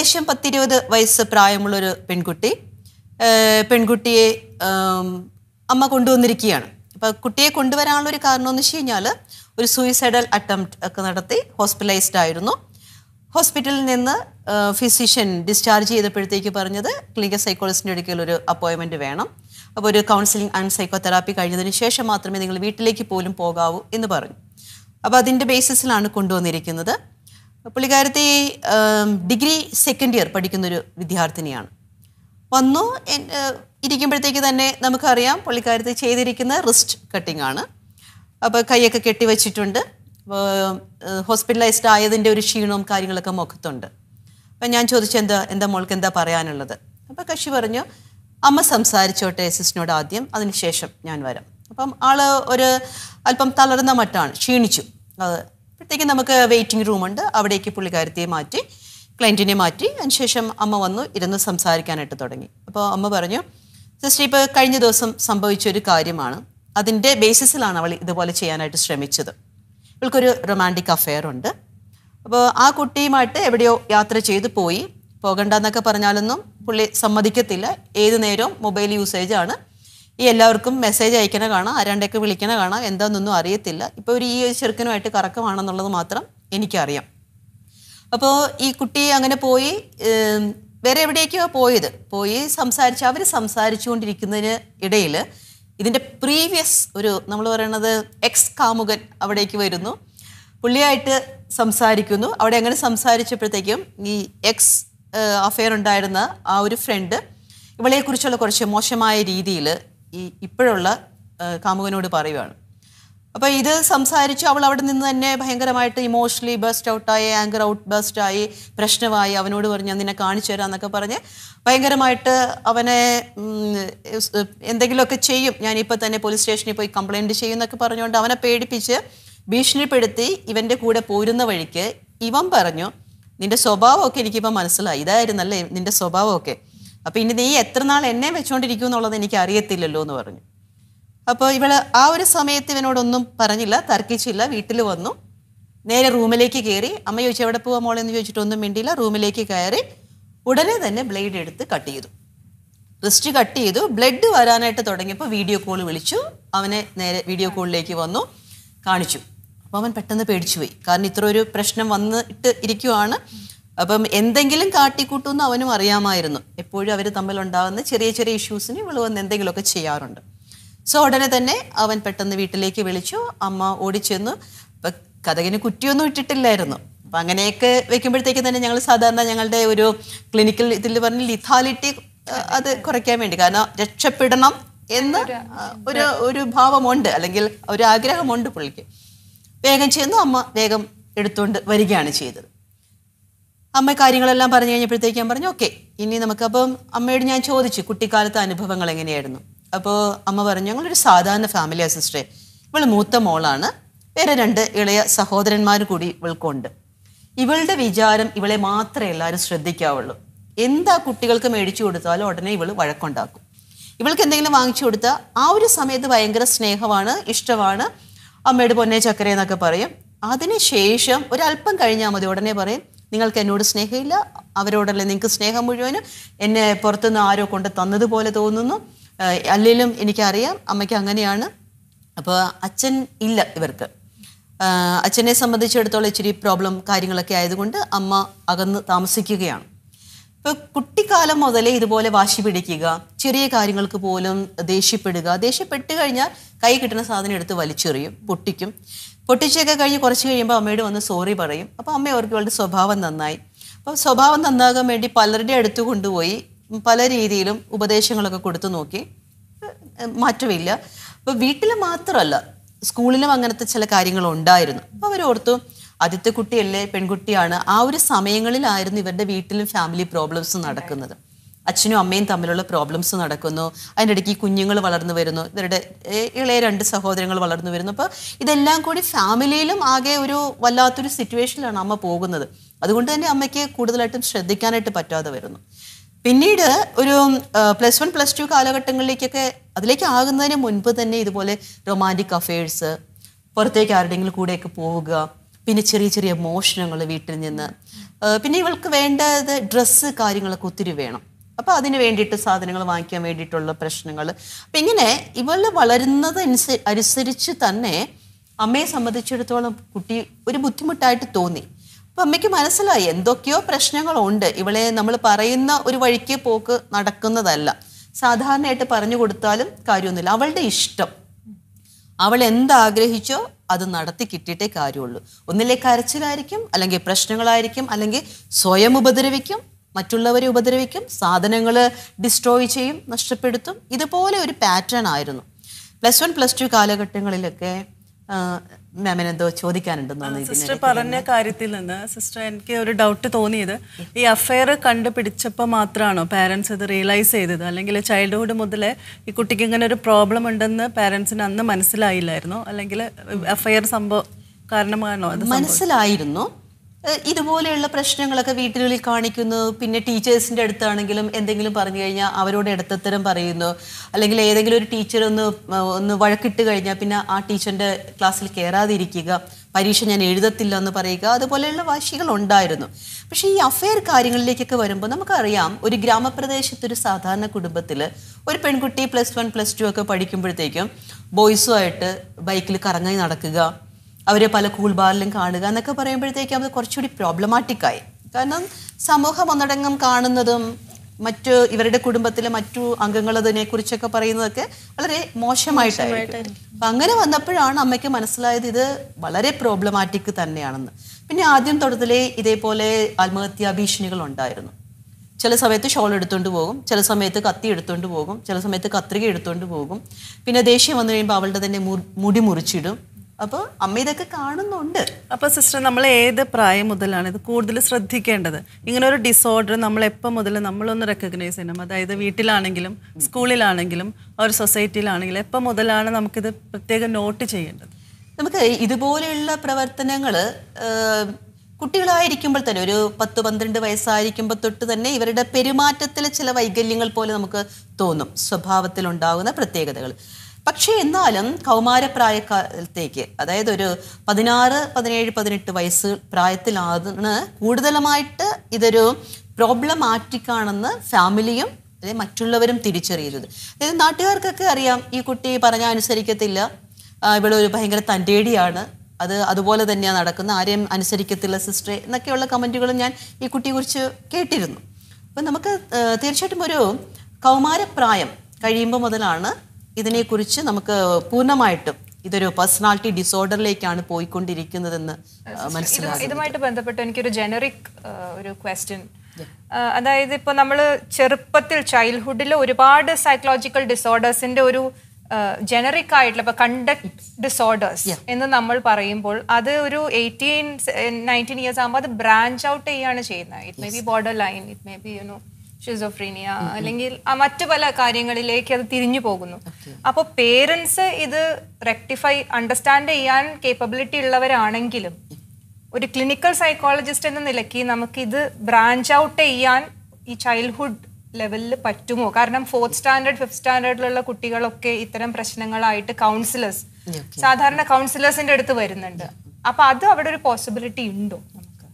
ഏകദേശം പത്തിരുപത് വയസ്സ് പ്രായമുള്ളൊരു പെൺകുട്ടി പെൺകുട്ടിയെ അമ്മ കൊണ്ടുവന്നിരിക്കുകയാണ് അപ്പോൾ കുട്ടിയെ കൊണ്ടുവരാനുള്ള ഒരു കാരണം എന്ന് വെച്ച് കഴിഞ്ഞാൽ ഒരു സൂയിസൈഡൽ അറ്റംപ്റ്റ് ഒക്കെ നടത്തി ഹോസ്പിറ്റലൈസ്ഡ് ആയിരുന്നു ഹോസ്പിറ്റലിൽ നിന്ന് ഫിസിഷ്യൻ ഡിസ്ചാർജ് ചെയ്തപ്പോഴത്തേക്ക് പറഞ്ഞത് ക്ലിനിക്കൽ സൈക്കോളജിസ്റ്റിൻ്റെ അടുക്കൽ ഒരു അപ്പോയിൻമെൻറ്റ് വേണം അപ്പോൾ ഒരു കൗൺസിലിംഗ് ആൻഡ് സൈക്കോതെറാപ്പി കഴിഞ്ഞതിന് ശേഷം മാത്രമേ നിങ്ങൾ വീട്ടിലേക്ക് പോലും പോകാവൂ എന്ന് പറഞ്ഞു അപ്പോൾ അതിൻ്റെ ബേസിസിലാണ് കൊണ്ടുവന്നിരിക്കുന്നത് പുള്ളിക്കാരത്തെ ഡിഗ്രി സെക്കൻഡ് ഇയർ പഠിക്കുന്നൊരു വിദ്യാർത്ഥിനിയാണ് വന്നു ഇരിക്കുമ്പോഴത്തേക്ക് തന്നെ നമുക്കറിയാം പുള്ളിക്കാരത്തെ ചെയ്തിരിക്കുന്ന റിസ്റ്റ് കട്ടിംഗ് ആണ് അപ്പോൾ കൈയൊക്കെ കെട്ടിവെച്ചിട്ടുണ്ട് ഹോസ്പിറ്റലൈസ്ഡ് ആയതിൻ്റെ ഒരു ക്ഷീണവും കാര്യങ്ങളൊക്കെ മുഖത്തുണ്ട് അപ്പം ഞാൻ ചോദിച്ചു എന്താ എന്താ മോൾക്ക് എന്താ പറയാനുള്ളത് അപ്പോൾ കക്ഷി പറഞ്ഞു അമ്മ സംസാരിച്ചോട്ടെ സിസ്റ്റിനോട് ആദ്യം അതിനുശേഷം ഞാൻ വരാം അപ്പം ആൾ ഒരു അല്പം തളർന്ന മട്ടാണ് ക്ഷീണിച്ചു അപ്പോഴത്തേക്കും നമുക്ക് വെയിറ്റിംഗ് റൂമുണ്ട് അവിടേക്ക് പുള്ളിക്കാരത്തിയെ മാറ്റി ക്ലയൻറ്റിനെ മാറ്റി അതിനുശേഷം അമ്മ വന്നു ഇരുന്ന് സംസാരിക്കാനായിട്ട് തുടങ്ങി അപ്പോൾ അമ്മ പറഞ്ഞു സിസ്റ്റർ ഇപ്പോൾ കഴിഞ്ഞ ദിവസം സംഭവിച്ചൊരു കാര്യമാണ് അതിൻ്റെ ബേസിസിലാണ് അവൾ ഇതുപോലെ ചെയ്യാനായിട്ട് ശ്രമിച്ചത് ഇവൾക്കൊരു റൊമാൻറ്റിക് അഫെയർ ഉണ്ട് അപ്പോൾ ആ കുട്ടിയുമായിട്ട് എവിടെയോ യാത്ര ചെയ്ത് പോയി പോകണ്ടെന്നൊക്കെ പറഞ്ഞാലൊന്നും പുള്ളി സമ്മതിക്കത്തില്ല ഏത് നേരവും മൊബൈൽ യൂസേജാണ് ഈ എല്ലാവർക്കും മെസ്സേജ് അയക്കണ കാണാം ആരാണ്ടൊക്കെ വിളിക്കണ കാണാം എന്താണെന്നൊന്നും അറിയത്തില്ല ഇപ്പോൾ ഒരു ഈ ചെറുക്കനുമായിട്ട് കറക്കമാണെന്നുള്ളത് മാത്രം എനിക്കറിയാം അപ്പോൾ ഈ കുട്ടി അങ്ങനെ പോയി വേറെ എവിടേക്കോ പോയത് പോയി സംസാരിച്ച് അവർ സംസാരിച്ചുകൊണ്ടിരിക്കുന്നതിന് ഇടയിൽ ഇതിൻ്റെ പ്രീവിയസ് ഒരു നമ്മൾ പറയുന്നത് എക്സ് കാമുകൻ അവിടേക്ക് വരുന്നു പുള്ളിയായിട്ട് സംസാരിക്കുന്നു അവിടെ അങ്ങനെ സംസാരിച്ചപ്പോഴത്തേക്കും ഈ എക്സ് അഫെയർ ഉണ്ടായിരുന്ന ആ ഒരു ഫ്രണ്ട് ഇവളെക്കുറിച്ചുള്ള കുറച്ച് മോശമായ രീതിയിൽ ഈ ഇപ്പോഴുള്ള കാമുകനോട് പറയുവാണ് അപ്പോൾ ഇത് സംസാരിച്ച് അവൾ അവിടെ നിന്ന് തന്നെ ഭയങ്കരമായിട്ട് ഇമോഷണലി ബസ്റ്റ് ഔട്ടായി ആങ്കർ ഔട്ട് ബസ്റ്റ് ആയി പ്രശ്നമായി അവനോട് പറഞ്ഞ് നിന്നെ കാണിച്ചു തരാം എന്നൊക്കെ പറഞ്ഞ് ഭയങ്കരമായിട്ട് അവനെ എന്തെങ്കിലുമൊക്കെ ചെയ്യും ഞാനിപ്പോൾ തന്നെ പോലീസ് സ്റ്റേഷനിൽ പോയി കംപ്ലൈന്റ് ചെയ്യും എന്നൊക്കെ പറഞ്ഞുകൊണ്ട് അവനെ പേടിപ്പിച്ച് ഭീഷണിപ്പെടുത്തി ഇവൻ്റെ കൂടെ പോരുന്ന വഴിക്ക് ഇവൻ പറഞ്ഞു നിന്റെ സ്വഭാവമൊക്കെ എനിക്കിപ്പോൾ മനസ്സിലായി ഇതായിരുന്നല്ലേ നിന്റെ സ്വഭാവമൊക്കെ അപ്പൊ ഇനി നീ എത്ര നാൾ എന്നെ വെച്ചോണ്ടിരിക്കും എന്നുള്ളത് എനിക്ക് അറിയത്തില്ലല്ലോ എന്ന് പറഞ്ഞു അപ്പോൾ ഇവൾ ആ ഒരു സമയത്ത് ഇവനോടൊന്നും പറഞ്ഞില്ല തർക്കിച്ചില്ല വീട്ടിൽ വന്നു നേരെ റൂമിലേക്ക് കയറി അമ്മ ചോദിച്ചു എവിടെ പോവാ മോളെന്ന് ചോദിച്ചിട്ടൊന്നും മിണ്ടിയില്ല റൂമിലേക്ക് കയറി ഉടനെ തന്നെ ബ്ലേഡ് എടുത്ത് കട്ട് ചെയ്തു റിസ്റ്റ് കട്ട് ചെയ്തു ബ്ലഡ് വരാനായിട്ട് തുടങ്ങിയപ്പോൾ വീഡിയോ കോൾ വിളിച്ചു അവനെ നേരെ വീഡിയോ കോളിലേക്ക് വന്നു കാണിച്ചു അപ്പോൾ അവൻ പെട്ടെന്ന് പേടിച്ചുപോയി കാരണം ഇത്ര ഒരു പ്രശ്നം വന്നിട്ട് ഇരിക്കുവാണ് അപ്പം എന്തെങ്കിലും കാട്ടിക്കൂട്ടുമെന്ന് അവനും അറിയാമായിരുന്നു എപ്പോഴും അവർ തമ്മിലുണ്ടാകുന്ന ചെറിയ ചെറിയ ഇഷ്യൂസിന് ഇവൾ വന്ന് എന്തെങ്കിലുമൊക്കെ ചെയ്യാറുണ്ട് സോ ഉടനെ തന്നെ അവൻ പെട്ടെന്ന് വീട്ടിലേക്ക് വിളിച്ചു അമ്മ ഓടിച്ചെന്നു അപ്പം കഥകിന് കുറ്റിയൊന്നും ഇട്ടിട്ടില്ലായിരുന്നു അപ്പം അങ്ങനെയൊക്കെ വെക്കുമ്പോഴത്തേക്ക് തന്നെ ഞങ്ങൾ സാധാരണ ഞങ്ങളുടെ ഒരു ക്ലിനിക്കൽ ഇതിൽ പറഞ്ഞ ലിഥാലിറ്റി അത് കുറയ്ക്കാൻ വേണ്ടി കാരണം രക്ഷപ്പെടണം എന്ന് ഒരു ഒരു ഭാവമുണ്ട് അല്ലെങ്കിൽ ഒരു ആഗ്രഹമുണ്ട് പുള്ളിക്ക് വേഗം ചെയ്യുന്നു അമ്മ വേഗം എടുത്തുകൊണ്ട് വരികയാണ് ചെയ്തത് അമ്മ കാര്യങ്ങളെല്ലാം പറഞ്ഞു കഴിഞ്ഞപ്പോഴത്തേക്ക് ഞാൻ പറഞ്ഞു ഓക്കെ ഇനി നമുക്കപ്പം അമ്മയോട് ഞാൻ ചോദിച്ചു കുട്ടിക്കാലത്തെ അനുഭവങ്ങൾ എങ്ങനെയായിരുന്നു അപ്പോൾ അമ്മ പറഞ്ഞു ഞങ്ങളൊരു സാധാരണ ഫാമിലി സിസ്റ്ററെ ഇവൾ മൂത്ത മോളാണ് വേറെ രണ്ട് ഇളയ സഹോദരന്മാർ കൂടി ഇവൾക്കുണ്ട് ഇവളുടെ വിചാരം ഇവളെ മാത്രമേ എല്ലാവരും ശ്രദ്ധിക്കാവുള്ളൂ എന്താ കുട്ടികൾക്ക് മേടിച്ചു കൊടുത്താലും ഉടനെ ഇവൾ വഴക്കുണ്ടാക്കും ഇവൾക്ക് എന്തെങ്കിലും വാങ്ങിച്ചു കൊടുത്താൽ ആ ഒരു സമയത്ത് ഭയങ്കര സ്നേഹമാണ് ഇഷ്ടമാണ് അമ്മയുടെ പൊന്നെ ചക്കര എന്നൊക്കെ പറയും അതിനുശേഷം ഒരല്പം കഴിഞ്ഞാൽ മതി ഉടനെ പറയും നിങ്ങൾക്ക് എന്നോട് സ്നേഹമില്ല അവരോടല്ല നിങ്ങൾക്ക് സ്നേഹം മുഴുവനും എന്നെ പുറത്തുനിന്ന് ആരോ കൊണ്ട് തന്നതുപോലെ തോന്നുന്നു അല്ലെങ്കിലും എനിക്കറിയാം അമ്മയ്ക്ക് അങ്ങനെയാണ് അപ്പോൾ അച്ഛൻ ഇല്ല ഇവർക്ക് അച്ഛനെ സംബന്ധിച്ചിടത്തോളം ഇച്ചിരി പ്രോബ്ലം കാര്യങ്ങളൊക്കെ ആയതുകൊണ്ട് അമ്മ അകന്ന് താമസിക്കുകയാണ് ഇപ്പോൾ കുട്ടിക്കാലം മുതലേ ഇതുപോലെ വാശി പിടിക്കുക ചെറിയ കാര്യങ്ങൾക്ക് പോലും ദേഷ്യപ്പെടുക ദേഷ്യപ്പെട്ട് കഴിഞ്ഞാൽ കൈ കിട്ടുന്ന സാധനം എടുത്ത് വലിച്ചെറിയും പൊട്ടിക്കും പൊട്ടിച്ചൊക്കെ കഴിഞ്ഞ് കുറച്ച് കഴിയുമ്പോൾ അമ്മയോട് വന്ന് സോറി പറയും അപ്പോൾ അമ്മ അവർക്ക് ഇവളുടെ സ്വഭാവം നന്നായി അപ്പം സ്വഭാവം നന്നാകാൻ വേണ്ടി പലരുടെ അടുത്ത് കൊണ്ടുപോയി പല രീതിയിലും ഉപദേശങ്ങളൊക്കെ കൊടുത്തു നോക്കി മാറ്റമില്ല അപ്പോൾ വീട്ടിൽ മാത്രമല്ല സ്കൂളിലും അങ്ങനത്തെ ചില കാര്യങ്ങളുണ്ടായിരുന്നു അപ്പോൾ അവരോർത്തു ആദ്യത്തെ കുട്ടിയല്ലേ പെൺകുട്ടിയാണ് ആ ഒരു സമയങ്ങളിലായിരുന്നു ഇവരുടെ വീട്ടിലും ഫാമിലി പ്രോബ്ലംസ് നടക്കുന്നത് അച്ഛനും അമ്മയും തമ്മിലുള്ള പ്രോബ്ലംസ് നടക്കുന്നു അതിൻ്റെ ഇടയ്ക്ക് കുഞ്ഞുങ്ങൾ വളർന്നു വരുന്നു ഇവരുടെ ഇളയ രണ്ട് സഹോദരങ്ങൾ വളർന്നു വരുന്നു അപ്പോൾ ഇതെല്ലാം കൂടി ഫാമിലിയിലും ആകെ ഒരു വല്ലാത്തൊരു സിറ്റുവേഷനിലാണ് അമ്മ പോകുന്നത് അതുകൊണ്ട് തന്നെ അമ്മയ്ക്ക് കൂടുതലായിട്ടും ശ്രദ്ധിക്കാനായിട്ട് പറ്റാതെ വരുന്നു പിന്നീട് ഒരു പ്ലസ് വൺ പ്ലസ് ടു കാലഘട്ടങ്ങളിലേക്കൊക്കെ അതിലേക്ക് ആകുന്നതിന് മുൻപ് തന്നെ ഇതുപോലെ റൊമാൻറ്റിക് അഫയേഴ്സ് പുറത്തേക്ക് ആരുടെങ്കിലും കൂടെയൊക്കെ പോവുക പിന്നെ ചെറിയ ചെറിയ മോഷണങ്ങൾ വീട്ടിൽ നിന്ന് പിന്നെ ഇവൾക്ക് വേണ്ടത് ഡ്രസ്സ് കാര്യങ്ങളൊക്കെ ഒത്തിരി വേണം അപ്പൊ അതിന് വേണ്ടിയിട്ട് സാധനങ്ങൾ വാങ്ങിക്കാൻ വേണ്ടിയിട്ടുള്ള പ്രശ്നങ്ങൾ അപ്പൊ ഇങ്ങനെ ഇവള് വളരുന്നത് അനുസരിച്ച് തന്നെ അമ്മയെ സംബന്ധിച്ചിടത്തോളം കുട്ടി ഒരു ബുദ്ധിമുട്ടായിട്ട് തോന്നി അപ്പൊ അമ്മയ്ക്ക് മനസ്സിലായി എന്തൊക്കെയോ പ്രശ്നങ്ങളുണ്ട് ഇവളെ നമ്മൾ പറയുന്ന ഒരു വഴിക്ക് പോക്ക് നടക്കുന്നതല്ല സാധാരണയായിട്ട് പറഞ്ഞു കൊടുത്താലും കാര്യമൊന്നുമില്ല അവളുടെ ഇഷ്ടം അവൾ എന്താഗ്രഹിച്ചോ അത് നടത്തി കിട്ടിയിട്ടേ കാര്യമുള്ളൂ ഒന്നിലെ കരച്ചിലായിരിക്കും അല്ലെങ്കിൽ പ്രശ്നങ്ങളായിരിക്കും അല്ലെങ്കിൽ സ്വയം ഉപദ്രവിക്കും മറ്റുള്ളവരെ ഉപദ്രവിക്കും സാധനങ്ങൾ ഡിസ്ട്രോയ് ചെയ്യും നഷ്ടപ്പെടുത്തും ഇതുപോലെ ഒരു പാറ്റേൺ ആയിരുന്നു പ്ലസ് വൺ പ്ലസ് ടു കാലഘട്ടങ്ങളിലൊക്കെ മാമിനെന്തോ എന്തോ സിസ്റ്റർ പറഞ്ഞ കാര്യത്തിൽ നിന്ന് സിസ്റ്റർ എനിക്ക് ഒരു ഡൗട്ട് തോന്നിയത് ഈ അഫയർ കണ്ടുപിടിച്ചപ്പോൾ മാത്രമാണോ പാരൻസ് അത് റിയലൈസ് ചെയ്തത് അല്ലെങ്കിൽ ചൈൽഡ്ഹുഡ് മുതലേ ഈ കുട്ടിക്ക് ഇങ്ങനെ ഒരു പ്രോബ്ലം ഉണ്ടെന്ന് പാരൻസിന് അന്ന് മനസ്സിലായില്ലായിരുന്നോ അല്ലെങ്കിൽ അഫയർ സംഭവം കാരണമാണോ അത് മനസ്സിലായിരുന്നു ഇതുപോലെയുള്ള പ്രശ്നങ്ങളൊക്കെ വീട്ടിനുള്ളിൽ കാണിക്കുന്നു പിന്നെ ടീച്ചേഴ്സിന്റെ അടുത്താണെങ്കിലും എന്തെങ്കിലും പറഞ്ഞു കഴിഞ്ഞാൽ അവരോട് ഇടത്തത്തരം പറയുന്നു അല്ലെങ്കിൽ ഏതെങ്കിലും ഒരു ടീച്ചർ ഒന്ന് ഒന്ന് വഴക്കിട്ട് കഴിഞ്ഞാൽ പിന്നെ ആ ടീച്ചറിന്റെ ക്ലാസ്സിൽ കയറാതിരിക്കുക പരീക്ഷ ഞാൻ എഴുതത്തില്ല എന്ന് പറയുക അതുപോലെയുള്ള വാശികൾ ഉണ്ടായിരുന്നു പക്ഷേ ഈ അഫയർ കാര്യങ്ങളിലേക്കൊക്കെ വരുമ്പോൾ നമുക്കറിയാം ഒരു ഒരു സാധാരണ കുടുംബത്തിൽ ഒരു പെൺകുട്ടി പ്ലസ് വൺ പ്ലസ് ടു ഒക്കെ പഠിക്കുമ്പോഴത്തേക്കും ബോയ്സുമായിട്ട് ബൈക്കിൽ കറങ്ങി നടക്കുക അവരെ പല കൂൾബാറിലും കാണുക എന്നൊക്കെ പറയുമ്പോഴത്തേക്കും അത് കുറച്ചുകൂടി പ്രോബ്ലമാറ്റിക്കായി കാരണം സമൂഹം ഒന്നടങ്കം കാണുന്നതും മറ്റു ഇവരുടെ കുടുംബത്തിലെ മറ്റു അംഗങ്ങൾ കുറിച്ചൊക്കെ പറയുന്നതൊക്കെ വളരെ മോശമായിട്ടായിരുന്നു അപ്പൊ അങ്ങനെ വന്നപ്പോഴാണ് അമ്മയ്ക്ക് മനസ്സിലായത് ഇത് വളരെ പ്രോബ്ലമാറ്റിക് തന്നെയാണെന്ന് പിന്നെ ആദ്യം തുടത്തിലെ ഇതേപോലെ ആത്മഹത്യാ ഭീഷണികൾ ഉണ്ടായിരുന്നു ചില സമയത്ത് ഷോൾ എടുത്തുകൊണ്ട് പോകും ചില സമയത്ത് കത്തി എടുത്തുകൊണ്ട് പോകും ചില സമയത്ത് കത്രിക എടുത്തുകൊണ്ട് പോകും പിന്നെ ദേഷ്യം വന്നു കഴിയുമ്പോൾ അവളുടെ തന്നെ മുടി മുറിച്ചിടും അപ്പോൾ അമ്മ ഇതൊക്കെ കാണുന്നുണ്ട് അപ്പോൾ സിസ്റ്റർ നമ്മൾ ഏത് പ്രായം മുതലാണ് ഇത് കൂടുതൽ ശ്രദ്ധിക്കേണ്ടത് ഇങ്ങനെ ഒരു ഡിസോർഡർ നമ്മൾ എപ്പോൾ മുതൽ നമ്മളൊന്ന് റെക്കഗ്നൈസ് ചെയ്യണം അതായത് വീട്ടിലാണെങ്കിലും സ്കൂളിലാണെങ്കിലും ഒരു സൊസൈറ്റിയിലാണെങ്കിലും എപ്പോൾ മുതലാണ് നമുക്കിത് പ്രത്യേകം നോട്ട് ചെയ്യേണ്ടത് നമുക്ക് ഇതുപോലെയുള്ള പ്രവർത്തനങ്ങൾ കുട്ടികളായിരിക്കുമ്പോൾ തന്നെ ഒരു പത്ത് പന്ത്രണ്ട് വയസ്സായിരിക്കുമ്പോൾ തൊട്ട് തന്നെ ഇവരുടെ പെരുമാറ്റത്തിലെ ചില വൈകല്യങ്ങൾ പോലെ നമുക്ക് തോന്നും സ്വഭാവത്തിലുണ്ടാകുന്ന പ്രത്യേകതകൾ പക്ഷേ എന്നാലും കൗമാരപ്രായക്കാലത്തേക്ക് അതായത് ഒരു പതിനാറ് പതിനേഴ് പതിനെട്ട് വയസ്സ് പ്രായത്തിലാണ് കൂടുതലുമായിട്ട് ഇതൊരു പ്രോബ്ലമാറ്റിക്കാണെന്ന് ഫാമിലിയും അതായത് മറ്റുള്ളവരും തിരിച്ചറിയരുത് അതായത് നാട്ടുകാർക്കൊക്കെ അറിയാം ഈ കുട്ടി പറഞ്ഞാൽ അനുസരിക്കത്തില്ല ഇവിടെ ഒരു ഭയങ്കര തൻ്റേടിയാണ് അത് അതുപോലെ തന്നെയാണ് നടക്കുന്നത് ആരെയും അനുസരിക്കത്തില്ല സിസ്റ്ററെ എന്നൊക്കെയുള്ള കമൻറ്റുകളും ഞാൻ ഈ കുട്ടിയെക്കുറിച്ച് കേട്ടിരുന്നു അപ്പം നമുക്ക് തീർച്ചയായിട്ടും ഒരു കൗമാരപ്രായം കഴിയുമ്പോൾ മുതലാണ് ഇതിനെക്കുറിച്ച് നമുക്ക് പൂർണ്ണമായിട്ടും ഇതൊരു പേഴ്സണാലിറ്റി ഡിസോർഡറിലേക്കാണ് പോയിക്കൊണ്ടിരിക്കുന്നതെന്ന് മനസ്സിലാക്കി ഇതുമായിട്ട് ബന്ധപ്പെട്ട് എനിക്കൊരു ജനറിക് ഒരു ക്വസ്റ്റ്യൻ അതായത് ഇപ്പോൾ നമ്മൾ ചെറുപ്പത്തിൽ ചൈൽഡ്ഹുഡിൽ ഒരുപാട് സൈക്കോളജിക്കൽ ഡിസോർഡേഴ്സിന്റെ ഒരു ജനറിക് ആയിട്ടുള്ള ഇപ്പൊ കണ്ടക്ട് ഡിസോർഡേഴ്സ് എന്ന് നമ്മൾ പറയുമ്പോൾ അത് ഒരു എയ്റ്റീൻ നയൻറ്റീൻ ഇയേഴ്സ് ആകുമ്പോൾ അത് ബ്രാഞ്ച് ഔട്ട് ചെയ്യാണ് ചെയ്യുന്നത് it may be borderline it may be you know schizophrenia അല്ലെങ്കിൽ മറ്റു പല കാര്യങ്ങളിലേക്ക് അത് തിരിഞ്ഞു പോകുന്നു അപ്പോൾ പേരൻസ് ഇത് റെക്ടിഫൈ അണ്ടർസ്റ്റാൻഡ് ചെയ്യാൻ കേപ്പബിലിറ്റി ഉള്ളവരാണെങ്കിലും ഒരു ക്ലിനിക്കൽ സൈക്കോളജിസ്റ്റ് എന്ന നിലയ്ക്ക് നമുക്ക് ഇത് ബ്രാഞ്ച് ഔട്ട് ചെയ്യാൻ ഈ ചൈൽഡ്ഹുഡ് ലെവലിൽ പറ്റുമോ കാരണം ഫോർത്ത് സ്റ്റാൻഡേർഡ് ഫിഫ്ത് സ്റ്റാൻഡേർഡിലുള്ള കുട്ടികളൊക്കെ ഇത്തരം പ്രശ്നങ്ങളായിട്ട് കൗൺസിലേഴ്സ് സാധാരണ കൗൺസിലേഴ്സിന്റെ അടുത്ത് വരുന്നുണ്ട് അപ്പൊ അത് അവിടെ ഒരു പോസിബിലിറ്റി ഉണ്ടോ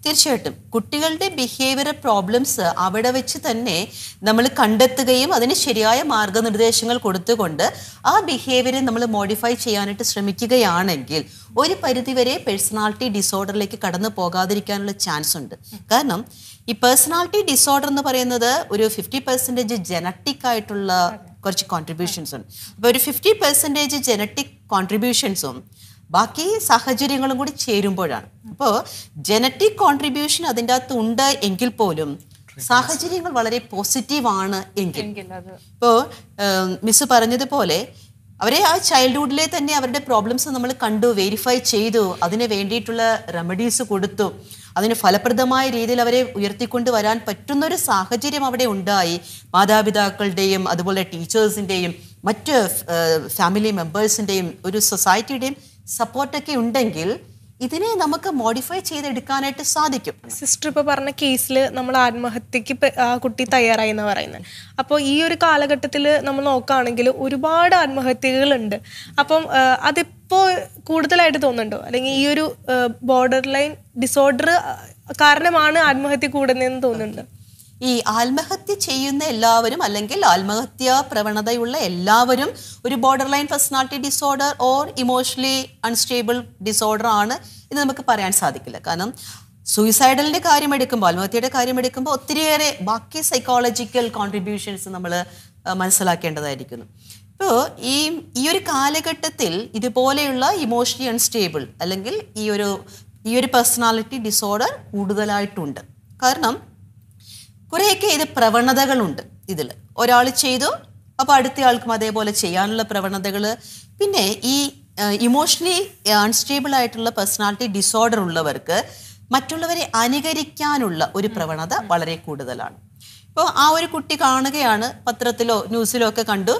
തീർച്ചയായിട്ടും കുട്ടികളുടെ ബിഹേവിയർ പ്രോബ്ലംസ് അവിടെ വെച്ച് തന്നെ നമ്മൾ കണ്ടെത്തുകയും അതിന് ശരിയായ മാർഗനിർദ്ദേശങ്ങൾ കൊടുത്തുകൊണ്ട് ആ ബിഹേവിയറെ നമ്മൾ മോഡിഫൈ ചെയ്യാനായിട്ട് ശ്രമിക്കുകയാണെങ്കിൽ ഒരു പരിധിവരെ പേഴ്സണാലിറ്റി ഡിസോർഡറിലേക്ക് കടന്നു പോകാതിരിക്കാനുള്ള ചാൻസ് ഉണ്ട് കാരണം ഈ പേഴ്സണാലിറ്റി ഡിസോർഡർ എന്ന് പറയുന്നത് ഒരു ഫിഫ്റ്റി പെർസെൻറ്റേജ് ജനറ്റിക് ആയിട്ടുള്ള കുറച്ച് കോൺട്രിബ്യൂഷൻസ് ഉണ്ട് അപ്പോൾ ഒരു ഫിഫ്റ്റി പെർസെൻറ്റേജ് ജനറ്റിക് കോൺട്രിബ്യൂഷൻസും ബാക്കി സാഹചര്യങ്ങളും കൂടി ചേരുമ്പോഴാണ് അപ്പോൾ ജനറ്റിക് കോൺട്രിബ്യൂഷൻ അതിൻ്റെ അകത്ത് ഉണ്ട് എങ്കിൽ പോലും സാഹചര്യങ്ങൾ വളരെ ആണ് എങ്കിൽ ഇപ്പോൾ മിസ് പറഞ്ഞതുപോലെ അവരെ ആ ചൈൽഡ്ഹുഡിലെ തന്നെ അവരുടെ പ്രോബ്ലംസ് നമ്മൾ കണ്ടു വെരിഫൈ ചെയ്തു അതിന് വേണ്ടിയിട്ടുള്ള റെമഡീസ് കൊടുത്തു അതിന് ഫലപ്രദമായ രീതിയിൽ അവരെ ഉയർത്തിക്കൊണ്ട് വരാൻ പറ്റുന്നൊരു സാഹചര്യം അവിടെ ഉണ്ടായി മാതാപിതാക്കളുടെയും അതുപോലെ ടീച്ചേഴ്സിൻ്റെയും മറ്റ് ഫാമിലി മെമ്പേഴ്സിൻ്റെയും ഒരു സൊസൈറ്റിയുടെയും സപ്പോർട്ടൊക്കെ ഉണ്ടെങ്കിൽ ഇതിനെ നമുക്ക് മോഡിഫൈ ചെയ്തെടുക്കാനായിട്ട് സാധിക്കും സിസ്റ്റർ ഇപ്പോൾ പറഞ്ഞ കേസിൽ നമ്മൾ ആത്മഹത്യക്ക് ആ കുട്ടി തയ്യാറായി എന്ന് പറയുന്നത് അപ്പോൾ ഈ ഒരു കാലഘട്ടത്തിൽ നമ്മൾ നോക്കുകയാണെങ്കിൽ ഒരുപാട് ആത്മഹത്യകളുണ്ട് അപ്പം അതിപ്പോൾ കൂടുതലായിട്ട് തോന്നുന്നുണ്ടോ അല്ലെങ്കിൽ ഈ ഒരു ബോർഡർ ലൈൻ ഡിസോർഡർ കാരണമാണ് ആത്മഹത്യ കൂടുന്നതെന്ന് തോന്നുന്നുണ്ട് ഈ ആത്മഹത്യ ചെയ്യുന്ന എല്ലാവരും അല്ലെങ്കിൽ ആത്മഹത്യ പ്രവണതയുള്ള എല്ലാവരും ഒരു borderline personality disorder or emotionally unstable disorder ആണ് എന്ന് നമുക്ക് പറയാൻ സാധിക്കില്ല കാരണം സൂയിസൈഡലിൻ്റെ കാര്യം എടുക്കുമ്പോൾ ആത്മഹത്യയുടെ കാര്യം എടുക്കുമ്പോൾ ഒത്തിരിയേറെ ബാക്കി സൈക്കോളജിക്കൽ കോൺട്രിബ്യൂഷൻസ് നമ്മൾ മനസ്സിലാക്കേണ്ടതായിരിക്കുന്നു ഇപ്പോൾ ഈ ഈ ഒരു കാലഘട്ടത്തിൽ ഇതുപോലെയുള്ള ഇമോഷണലി അൺസ്റ്റേബിൾ അല്ലെങ്കിൽ ഈ ഒരു ഈ ഒരു പേഴ്സണാലിറ്റി ഡിസോർഡർ കൂടുതലായിട്ടുണ്ട് കാരണം കുറേയൊക്കെ ഇത് പ്രവണതകളുണ്ട് ഇതിൽ ഒരാൾ ചെയ്തു അപ്പോൾ അടുത്ത ആൾക്കും അതേപോലെ ചെയ്യാനുള്ള പ്രവണതകൾ പിന്നെ ഈ ഇമോഷണലി അൺസ്റ്റേബിൾ ആയിട്ടുള്ള പേഴ്സണാലിറ്റി ഡിസോർഡർ ഉള്ളവർക്ക് മറ്റുള്ളവരെ അനുകരിക്കാനുള്ള ഒരു പ്രവണത വളരെ കൂടുതലാണ് ഇപ്പോൾ ആ ഒരു കുട്ടി കാണുകയാണ് പത്രത്തിലോ ന്യൂസിലോ ഒക്കെ കണ്ടു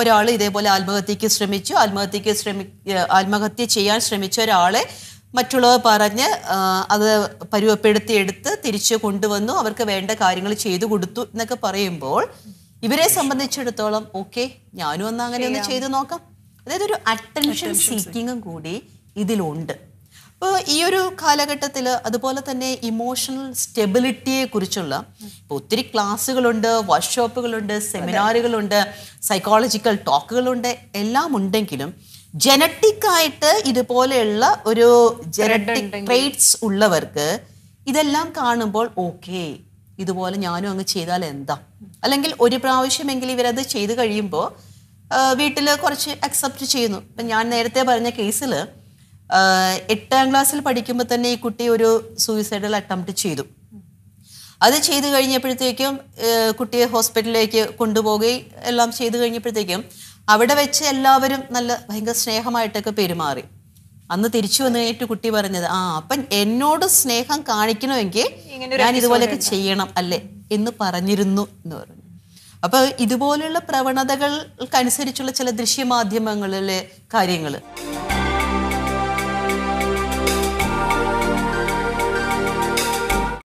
ഒരാൾ ഇതേപോലെ ആത്മഹത്യക്ക് ശ്രമിച്ചു ആത്മഹത്യക്ക് ശ്രമി ആത്മഹത്യ ചെയ്യാൻ ശ്രമിച്ച ഒരാളെ മറ്റുള്ളവർ പറഞ്ഞ് അത് പരുവപ്പെടുത്തിയെടുത്ത് തിരിച്ചു കൊണ്ടുവന്നു അവർക്ക് വേണ്ട കാര്യങ്ങൾ ചെയ്തു കൊടുത്തു എന്നൊക്കെ പറയുമ്പോൾ ഇവരെ സംബന്ധിച്ചിടത്തോളം ഓക്കെ ഞാനും ഒന്ന് അങ്ങനെ ഒന്ന് ചെയ്തു നോക്കാം അതായത് ഒരു അറ്റൻഷൻ സീക്കിങ്ങും കൂടി ഇതിലുണ്ട് അപ്പോൾ ഈ ഒരു കാലഘട്ടത്തിൽ അതുപോലെ തന്നെ ഇമോഷണൽ സ്റ്റെബിലിറ്റിയെ കുറിച്ചുള്ള ഇപ്പോൾ ഒത്തിരി ക്ലാസ്സുകളുണ്ട് വർക്ക്ഷോപ്പുകളുണ്ട് സെമിനാറുകളുണ്ട് സൈക്കോളജിക്കൽ ടോക്കുകളുണ്ട് എല്ലാം ഉണ്ടെങ്കിലും ജനറ്റിക് ആയിട്ട് ഇതുപോലെയുള്ള ഒരു ജനറ്റിക് ട്രേറ്റ്സ് ഉള്ളവർക്ക് ഇതെല്ലാം കാണുമ്പോൾ ഓക്കെ ഇതുപോലെ ഞാനും അങ്ങ് ചെയ്താൽ എന്താ അല്ലെങ്കിൽ ഒരു പ്രാവശ്യമെങ്കിൽ ഇവരത് ചെയ്തു കഴിയുമ്പോൾ വീട്ടിൽ കുറച്ച് അക്സെപ്റ്റ് ചെയ്യുന്നു ഇപ്പം ഞാൻ നേരത്തെ പറഞ്ഞ കേസിൽ എട്ടാം ക്ലാസ്സിൽ പഠിക്കുമ്പോൾ തന്നെ ഈ കുട്ടി ഒരു സൂയിസൈഡൽ അറ്റംപ്റ്റ് ചെയ്തു അത് ചെയ്തു കഴിഞ്ഞപ്പോഴത്തേക്കും കുട്ടിയെ ഹോസ്പിറ്റലിലേക്ക് കൊണ്ടുപോകുകയും എല്ലാം ചെയ്തു കഴിഞ്ഞപ്പോഴത്തേക്കും അവിടെ വെച്ച് എല്ലാവരും നല്ല ഭയങ്കര സ്നേഹമായിട്ടൊക്കെ പെരുമാറി അന്ന് തിരിച്ചു വന്നു കഴിഞ്ഞിട്ട് കുട്ടി പറഞ്ഞത് ആ അപ്പം എന്നോട് സ്നേഹം കാണിക്കണമെങ്കിൽ ഞാൻ ഇതുപോലെയൊക്കെ ചെയ്യണം അല്ലേ എന്ന് പറഞ്ഞിരുന്നു എന്ന് പറഞ്ഞു അപ്പോൾ ഇതുപോലെയുള്ള പ്രവണതകൾക്കനുസരിച്ചുള്ള ചില ദൃശ്യമാധ്യമങ്ങളിലെ കാര്യങ്ങൾ